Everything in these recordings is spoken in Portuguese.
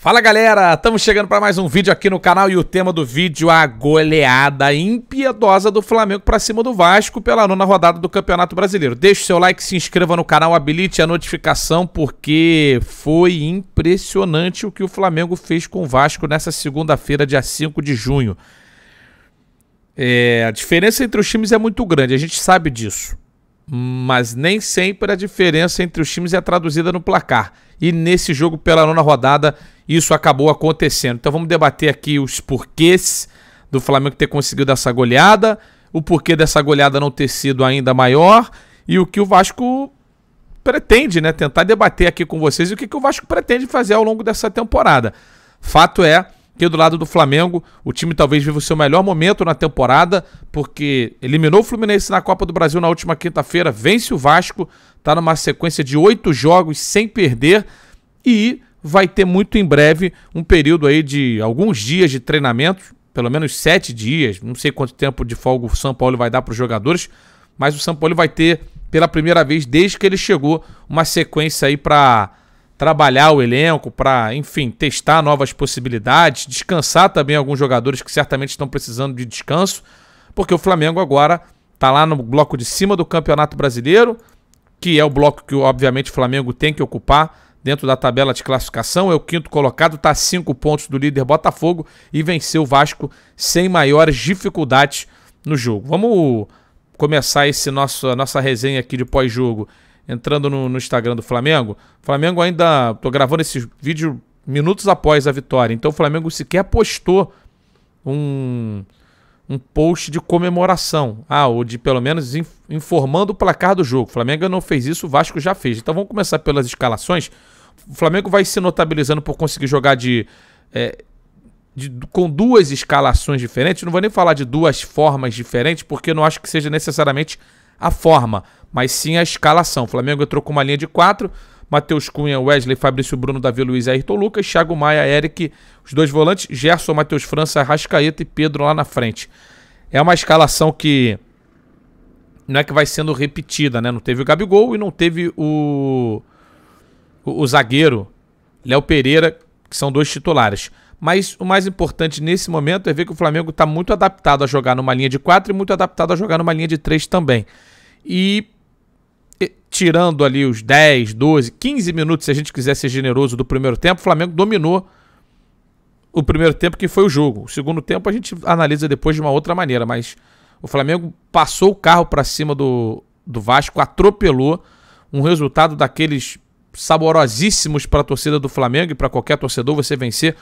Fala galera, estamos chegando para mais um vídeo aqui no canal e o tema do vídeo é a goleada impiedosa do Flamengo para cima do Vasco pela nona rodada do Campeonato Brasileiro. Deixe seu like, se inscreva no canal, habilite a notificação porque foi impressionante o que o Flamengo fez com o Vasco nessa segunda-feira, dia 5 de junho. É, a diferença entre os times é muito grande, a gente sabe disso mas nem sempre a diferença entre os times é traduzida no placar. E nesse jogo, pela nona rodada, isso acabou acontecendo. Então vamos debater aqui os porquês do Flamengo ter conseguido essa goleada, o porquê dessa goleada não ter sido ainda maior e o que o Vasco pretende, né? Tentar debater aqui com vocês e o que, que o Vasco pretende fazer ao longo dessa temporada. Fato é que do lado do Flamengo, o time talvez viva o seu melhor momento na temporada, porque eliminou o Fluminense na Copa do Brasil na última quinta-feira, vence o Vasco, está numa sequência de oito jogos sem perder e vai ter muito em breve um período aí de alguns dias de treinamento, pelo menos sete dias, não sei quanto tempo de folga o São Paulo vai dar para os jogadores, mas o São Paulo vai ter pela primeira vez desde que ele chegou uma sequência aí para trabalhar o elenco, para, enfim, testar novas possibilidades, descansar também alguns jogadores que certamente estão precisando de descanso, porque o Flamengo agora está lá no bloco de cima do Campeonato Brasileiro, que é o bloco que, obviamente, o Flamengo tem que ocupar dentro da tabela de classificação. É o quinto colocado, está a cinco pontos do líder Botafogo e venceu o Vasco sem maiores dificuldades no jogo. Vamos começar esse nosso, a nossa resenha aqui de pós-jogo entrando no, no Instagram do Flamengo. O Flamengo ainda. Tô gravando esse vídeo minutos após a vitória. Então o Flamengo sequer postou um, um post de comemoração. Ah, ou de pelo menos in, informando o placar do jogo. O Flamengo não fez isso, o Vasco já fez. Então vamos começar pelas escalações. O Flamengo vai se notabilizando por conseguir jogar de. É, de, com duas escalações diferentes, não vou nem falar de duas formas diferentes, porque não acho que seja necessariamente a forma, mas sim a escalação. O Flamengo entrou com uma linha de quatro. Matheus Cunha, Wesley, Fabrício Bruno, Davi Luiz, Ayrton Lucas, Thiago Maia, Eric, os dois volantes, Gerson, Matheus França, Rascaeta e Pedro lá na frente. É uma escalação que não é que vai sendo repetida, né? Não teve o Gabigol e não teve o, o, o zagueiro Léo Pereira, que são dois titulares. Mas o mais importante nesse momento é ver que o Flamengo está muito adaptado a jogar numa linha de 4 e muito adaptado a jogar numa linha de 3 também. E tirando ali os 10, 12, 15 minutos, se a gente quiser ser generoso, do primeiro tempo, o Flamengo dominou o primeiro tempo, que foi o jogo. O segundo tempo a gente analisa depois de uma outra maneira, mas o Flamengo passou o carro para cima do, do Vasco, atropelou um resultado daqueles saborosíssimos para a torcida do Flamengo e para qualquer torcedor você vencer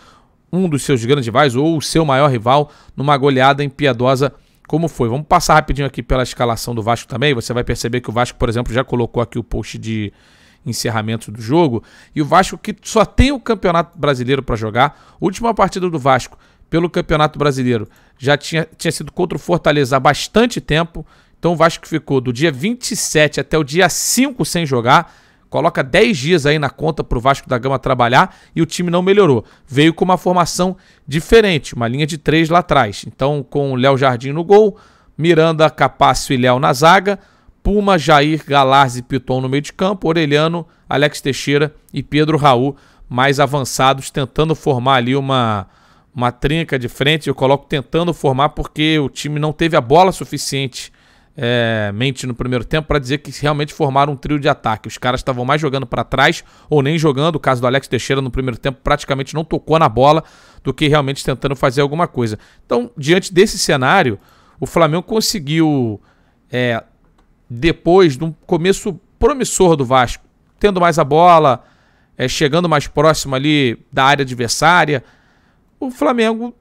um dos seus grandes rivais ou o seu maior rival numa goleada impiedosa como foi. Vamos passar rapidinho aqui pela escalação do Vasco também. Você vai perceber que o Vasco, por exemplo, já colocou aqui o post de encerramento do jogo. E o Vasco que só tem o Campeonato Brasileiro para jogar. Última partida do Vasco pelo Campeonato Brasileiro já tinha, tinha sido contra o Fortaleza há bastante tempo. Então o Vasco ficou do dia 27 até o dia 5 sem jogar. Coloca 10 dias aí na conta para o Vasco da Gama trabalhar e o time não melhorou. Veio com uma formação diferente, uma linha de três lá atrás. Então, com o Léo Jardim no gol, Miranda, Capácio e Léo na zaga, Puma, Jair, Galarze e Piton no meio de campo, Orelhano, Alex Teixeira e Pedro Raul mais avançados, tentando formar ali uma, uma trinca de frente. Eu coloco tentando formar porque o time não teve a bola suficiente é, mente no primeiro tempo para dizer que realmente formaram um trio de ataque. Os caras estavam mais jogando para trás ou nem jogando. O caso do Alex Teixeira no primeiro tempo praticamente não tocou na bola do que realmente tentando fazer alguma coisa. Então, diante desse cenário, o Flamengo conseguiu, é, depois de um começo promissor do Vasco, tendo mais a bola, é, chegando mais próximo ali da área adversária, o Flamengo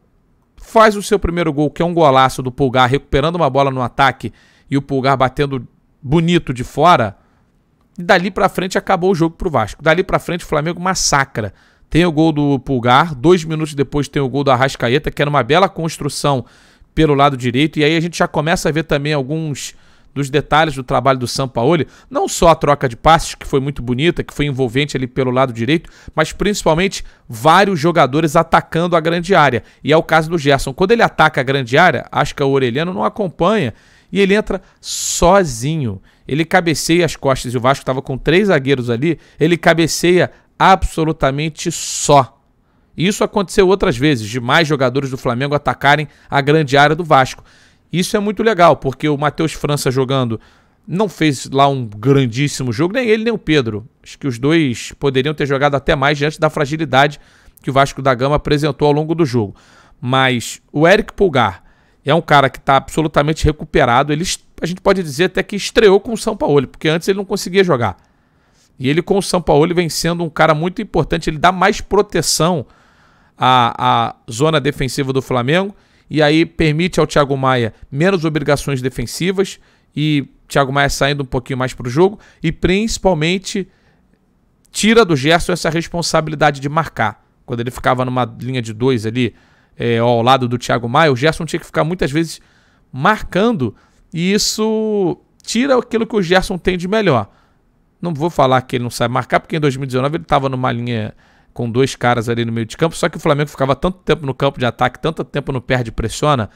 faz o seu primeiro gol, que é um golaço do Pulgar, recuperando uma bola no ataque e o Pulgar batendo bonito de fora, dali para frente acabou o jogo pro Vasco. Dali para frente o Flamengo massacra. Tem o gol do Pulgar, dois minutos depois tem o gol do Arrascaeta, que era uma bela construção pelo lado direito. E aí a gente já começa a ver também alguns dos detalhes do trabalho do Sampaoli, não só a troca de passes, que foi muito bonita, que foi envolvente ali pelo lado direito, mas principalmente vários jogadores atacando a grande área. E é o caso do Gerson. Quando ele ataca a grande área, acho que o Orelhano não acompanha e ele entra sozinho. Ele cabeceia as costas e o Vasco estava com três zagueiros ali, ele cabeceia absolutamente só. E isso aconteceu outras vezes, de mais jogadores do Flamengo atacarem a grande área do Vasco. Isso é muito legal, porque o Matheus França jogando não fez lá um grandíssimo jogo, nem ele nem o Pedro. Acho que os dois poderiam ter jogado até mais diante da fragilidade que o Vasco da Gama apresentou ao longo do jogo. Mas o Eric Pulgar é um cara que está absolutamente recuperado. Ele, a gente pode dizer até que estreou com o São Paulo, porque antes ele não conseguia jogar. E ele com o São Paulo vem sendo um cara muito importante. Ele dá mais proteção à, à zona defensiva do Flamengo e aí permite ao Thiago Maia menos obrigações defensivas e Thiago Maia saindo um pouquinho mais para o jogo e principalmente tira do Gerson essa responsabilidade de marcar. Quando ele ficava numa linha de dois ali, é, ao lado do Thiago Maia, o Gerson tinha que ficar muitas vezes marcando e isso tira aquilo que o Gerson tem de melhor. Não vou falar que ele não sabe marcar, porque em 2019 ele estava numa linha com dois caras ali no meio de campo, só que o Flamengo ficava tanto tempo no campo de ataque, tanto tempo no perde pressiona,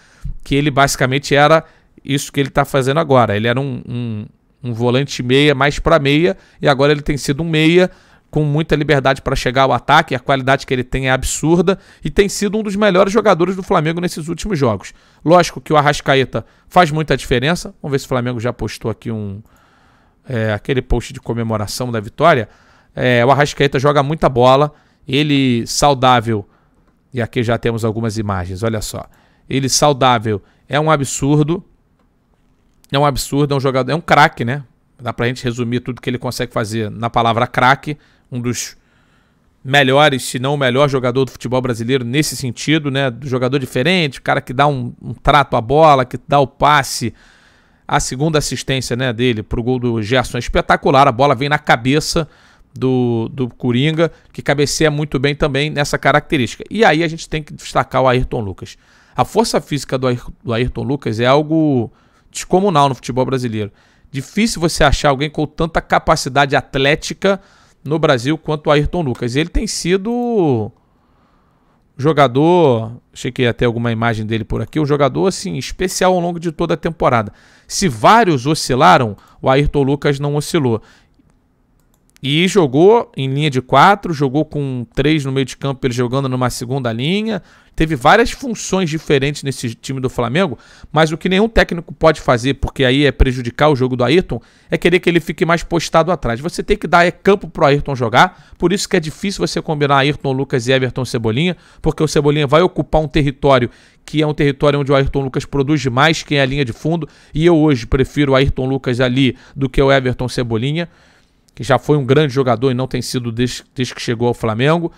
que ele basicamente era isso que ele está fazendo agora. Ele era um, um, um volante meia mais para meia e agora ele tem sido um meia com muita liberdade para chegar ao ataque, a qualidade que ele tem é absurda e tem sido um dos melhores jogadores do Flamengo nesses últimos jogos. Lógico que o Arrascaeta faz muita diferença. Vamos ver se o Flamengo já postou aqui um é, aquele post de comemoração da vitória. É, o Arrascaeta joga muita bola, ele saudável e aqui já temos algumas imagens. Olha só, ele saudável é um absurdo, é um absurdo, é um jogador, é um craque, né? Dá pra gente resumir tudo que ele consegue fazer na palavra craque um dos melhores, se não o melhor jogador do futebol brasileiro nesse sentido, né? Do jogador diferente, cara que dá um, um trato à bola, que dá o passe. A segunda assistência né, dele para o gol do Gerson é espetacular. A bola vem na cabeça do, do Coringa, que cabeceia muito bem também nessa característica. E aí a gente tem que destacar o Ayrton Lucas. A força física do, do Ayrton Lucas é algo descomunal no futebol brasileiro. Difícil você achar alguém com tanta capacidade atlética no Brasil quanto o Ayrton Lucas. Ele tem sido jogador, Cheguei até alguma imagem dele por aqui, o um jogador assim especial ao longo de toda a temporada. Se vários oscilaram, o Ayrton Lucas não oscilou. E jogou em linha de quatro, jogou com três no meio de campo, ele jogando numa segunda linha. Teve várias funções diferentes nesse time do Flamengo, mas o que nenhum técnico pode fazer, porque aí é prejudicar o jogo do Ayrton, é querer que ele fique mais postado atrás. Você tem que dar é, campo pro Ayrton jogar, por isso que é difícil você combinar Ayrton Lucas e Everton Cebolinha, porque o Cebolinha vai ocupar um território que é um território onde o Ayrton Lucas produz mais que é a linha de fundo, e eu hoje prefiro o Ayrton Lucas ali do que o Everton Cebolinha que já foi um grande jogador e não tem sido desde, desde que chegou ao Flamengo.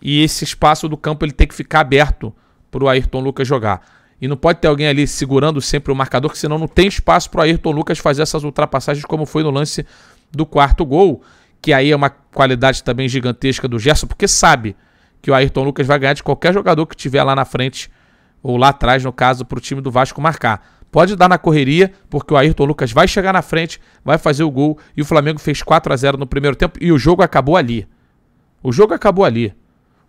E esse espaço do campo ele tem que ficar aberto para o Ayrton Lucas jogar. E não pode ter alguém ali segurando sempre o marcador, que senão não tem espaço para o Ayrton Lucas fazer essas ultrapassagens, como foi no lance do quarto gol, que aí é uma qualidade também gigantesca do Gerson, porque sabe que o Ayrton Lucas vai ganhar de qualquer jogador que tiver lá na frente, ou lá atrás, no caso, para o time do Vasco marcar. Pode dar na correria, porque o Ayrton Lucas vai chegar na frente, vai fazer o gol e o Flamengo fez 4 a 0 no primeiro tempo e o jogo acabou ali. O jogo acabou ali.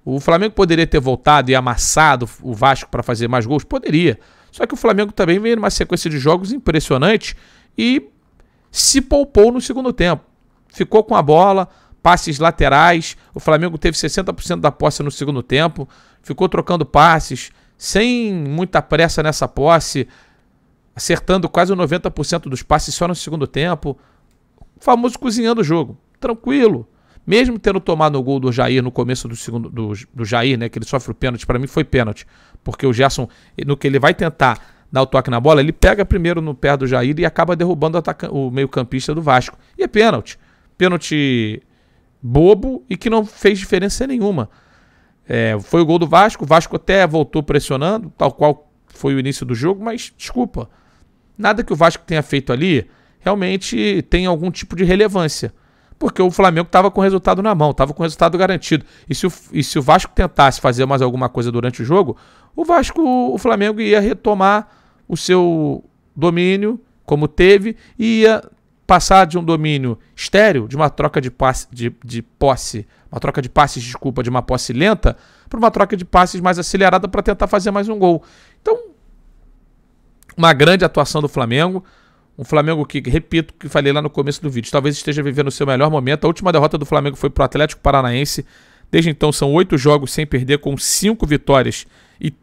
O Flamengo poderia ter voltado e amassado o Vasco para fazer mais gols? Poderia. Só que o Flamengo também veio numa sequência de jogos impressionante e se poupou no segundo tempo. Ficou com a bola, passes laterais. O Flamengo teve 60% da posse no segundo tempo, ficou trocando passes, sem muita pressa nessa posse, acertando quase 90% dos passes só no segundo tempo. O famoso cozinhando o jogo. Tranquilo. Mesmo tendo tomado o gol do Jair no começo do segundo do, do Jair, né, que ele sofre o pênalti, para mim foi pênalti, porque o Gerson no que ele vai tentar dar o toque na bola, ele pega primeiro no pé do Jair e acaba derrubando o, o meio-campista do Vasco. E é pênalti. Pênalti bobo e que não fez diferença nenhuma. É, foi o gol do Vasco, o Vasco até voltou pressionando, tal qual foi o início do jogo, mas desculpa nada que o Vasco tenha feito ali realmente tem algum tipo de relevância. Porque o Flamengo estava com o resultado na mão, estava com o resultado garantido. E se, o, e se o Vasco tentasse fazer mais alguma coisa durante o jogo, o Vasco, o Flamengo ia retomar o seu domínio, como teve, e ia passar de um domínio estéreo, de uma troca de, passe, de, de posse, uma troca de passes, desculpa, de uma posse lenta, para uma troca de passes mais acelerada para tentar fazer mais um gol. Então, uma grande atuação do Flamengo. Um Flamengo que, repito, que falei lá no começo do vídeo, talvez esteja vivendo o seu melhor momento. A última derrota do Flamengo foi para o Atlético Paranaense. Desde então são oito jogos sem perder, com cinco vitórias e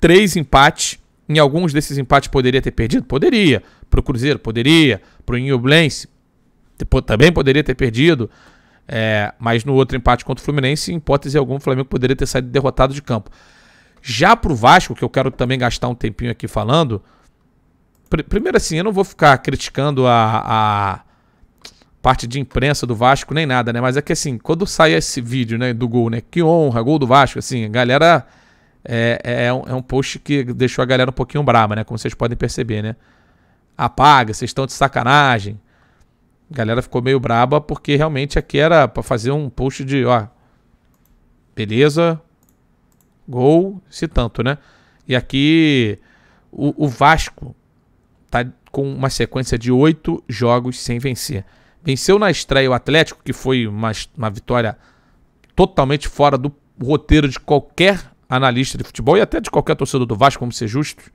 três empates. Em alguns desses empates poderia ter perdido? Poderia. Para o Cruzeiro? Poderia. Para o Inhoblense? Também poderia ter perdido. É, mas no outro empate contra o Fluminense, em hipótese alguma, o Flamengo poderia ter saído derrotado de campo. Já pro Vasco, que eu quero também gastar um tempinho aqui falando. Pr primeiro, assim, eu não vou ficar criticando a, a parte de imprensa do Vasco nem nada, né? Mas é que assim, quando sai esse vídeo, né, do gol, né? Que honra, gol do Vasco, assim, a galera é, é, é um, é um post que deixou a galera um pouquinho braba, né? Como vocês podem perceber, né? Apaga, vocês estão de sacanagem. A galera ficou meio braba porque realmente aqui era para fazer um post de, ó, beleza, Gol, se tanto, né? E aqui o, o Vasco tá com uma sequência de oito jogos sem vencer. Venceu na estreia o Atlético, que foi uma, uma vitória totalmente fora do roteiro de qualquer analista de futebol e até de qualquer torcedor do Vasco, vamos ser justos.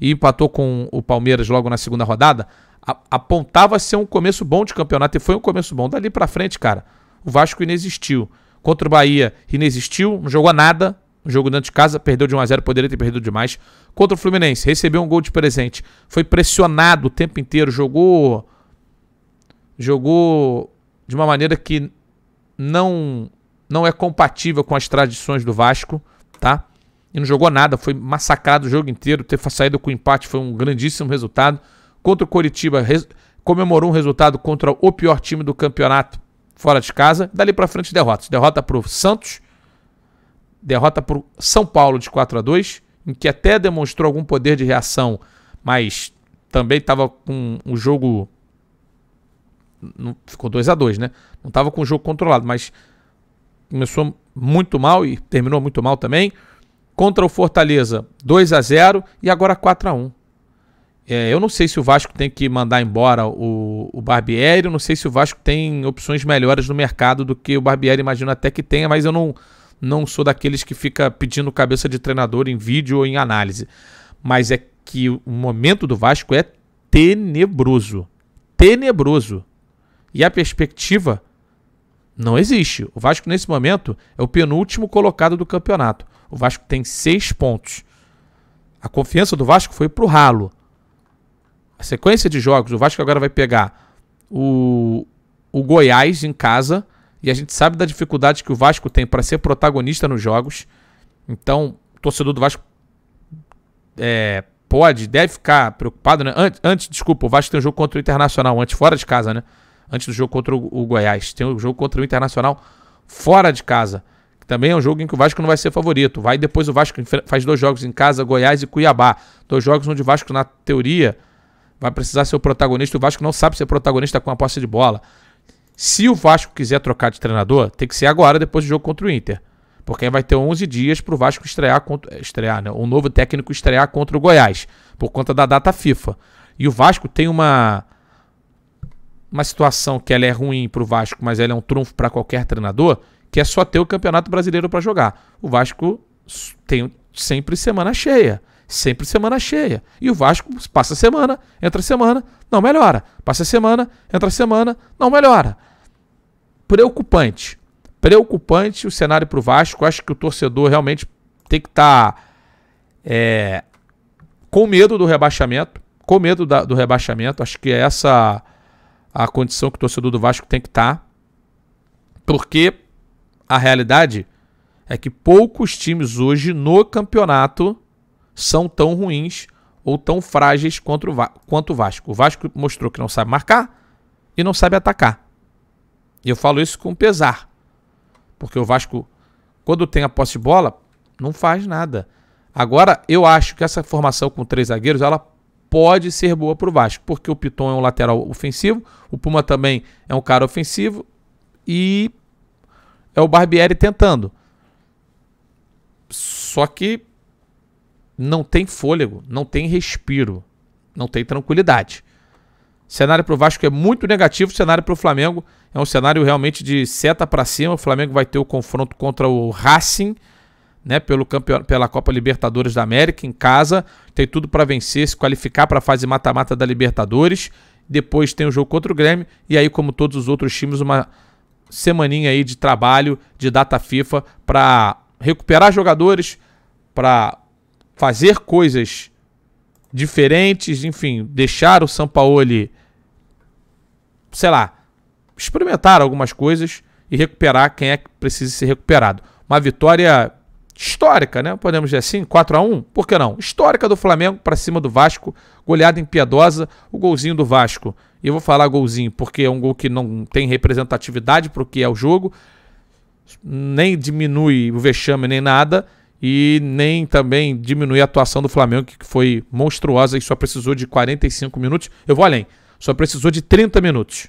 E empatou com o Palmeiras logo na segunda rodada. A, apontava ser um começo bom de campeonato e foi um começo bom. Dali para frente, cara, o Vasco inexistiu. Contra o Bahia, inexistiu, não jogou nada, no jogo dentro de casa, perdeu de 1 a 0 poderia ter perdido demais. Contra o Fluminense, recebeu um gol de presente. Foi pressionado o tempo inteiro, jogou. Jogou de uma maneira que não não é compatível com as tradições do Vasco, tá? E não jogou nada, foi massacrado o jogo inteiro. Ter saído com empate foi um grandíssimo resultado. Contra o Coritiba, res, comemorou um resultado contra o pior time do campeonato fora de casa. Dali para frente, derrotas. Derrota para o Santos, derrota para o São Paulo de 4 a 2 em que até demonstrou algum poder de reação, mas também estava com o jogo. ficou 2 a 2 né? Não estava com o jogo controlado, mas começou muito mal e terminou muito mal também. Contra o Fortaleza, 2 a 0 e agora 4 a 1 é, Eu não sei se o Vasco tem que mandar embora o, o Barbieri, eu não sei se o Vasco tem opções melhores no mercado do que o Barbieri, imagino até que tenha, mas eu não, não sou daqueles que fica pedindo cabeça de treinador em vídeo ou em análise. Mas é que o momento do Vasco é tenebroso. Tenebroso. E a perspectiva não existe. O Vasco, nesse momento, é o penúltimo colocado do campeonato. O Vasco tem seis pontos. A confiança do Vasco foi pro ralo. A sequência de jogos, o Vasco agora vai pegar o, o Goiás em casa, e a gente sabe da dificuldade que o Vasco tem para ser protagonista nos jogos. Então, o torcedor do Vasco é, pode, deve ficar preocupado, né? Antes, antes, desculpa, o Vasco tem um jogo contra o Internacional, antes fora de casa, né? Antes do jogo contra o, o Goiás. Tem um jogo contra o Internacional fora de casa. Que também é um jogo em que o Vasco não vai ser favorito. Vai depois o Vasco faz dois jogos em casa, Goiás e Cuiabá. Dois jogos onde o Vasco, na teoria, vai precisar ser o protagonista. O Vasco não sabe ser protagonista com a posse de bola. Se o Vasco quiser trocar de treinador, tem que ser agora, depois do jogo contra o Inter. Porque aí vai ter 11 dias para o Vasco estrear, contra, eh, estrear né? um novo técnico estrear contra o Goiás, por conta da data FIFA. E o Vasco tem uma, uma situação que ela é ruim para o Vasco, mas ela é um trunfo para qualquer treinador, que é só ter o Campeonato Brasileiro para jogar. O Vasco tem sempre semana cheia. Sempre semana cheia. E o Vasco passa semana, entra semana, não melhora. Passa semana, entra semana, não melhora. Preocupante. Preocupante o cenário para o Vasco. Acho que o torcedor realmente tem que estar tá, é, com medo do rebaixamento. Com medo da, do rebaixamento. Acho que é essa a condição que o torcedor do Vasco tem que estar. Tá, porque a realidade é que poucos times hoje no campeonato são tão ruins ou tão frágeis quanto o, quanto o Vasco. O Vasco mostrou que não sabe marcar e não sabe atacar. E eu falo isso com pesar, porque o Vasco, quando tem a posse de bola, não faz nada. Agora, eu acho que essa formação com três zagueiros, ela pode ser boa para o Vasco, porque o Piton é um lateral ofensivo, o Puma também é um cara ofensivo e é o Barbieri tentando. Só que não tem fôlego, não tem respiro, não tem tranquilidade. cenário para o Vasco é muito negativo, cenário para o Flamengo é um cenário realmente de seta para cima. O Flamengo vai ter o confronto contra o Racing, né, pelo campeão, pela Copa Libertadores da América em casa. Tem tudo para vencer, se qualificar para a fase mata-mata da Libertadores. Depois tem o jogo contra o Grêmio e aí como todos os outros times uma semaninha aí de trabalho de data FIFA para recuperar jogadores, para fazer coisas diferentes, enfim, deixar o Sampaoli, sei lá, experimentar algumas coisas e recuperar quem é que precisa ser recuperado. Uma vitória histórica, né? Podemos dizer assim, 4 a 1, por que não? Histórica do Flamengo para cima do Vasco, goleada impiedosa, o golzinho do Vasco. E eu vou falar golzinho porque é um gol que não tem representatividade para o que é o jogo, nem diminui o vexame nem nada, e nem também diminuir a atuação do Flamengo, que foi monstruosa e só precisou de 45 minutos. Eu vou além, só precisou de 30 minutos.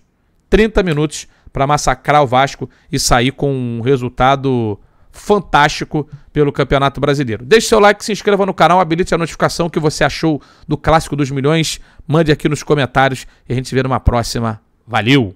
30 minutos para massacrar o Vasco e sair com um resultado fantástico pelo Campeonato Brasileiro. Deixe seu like, se inscreva no canal, habilite a notificação que você achou do Clássico dos Milhões, mande aqui nos comentários e a gente se vê numa próxima. Valeu!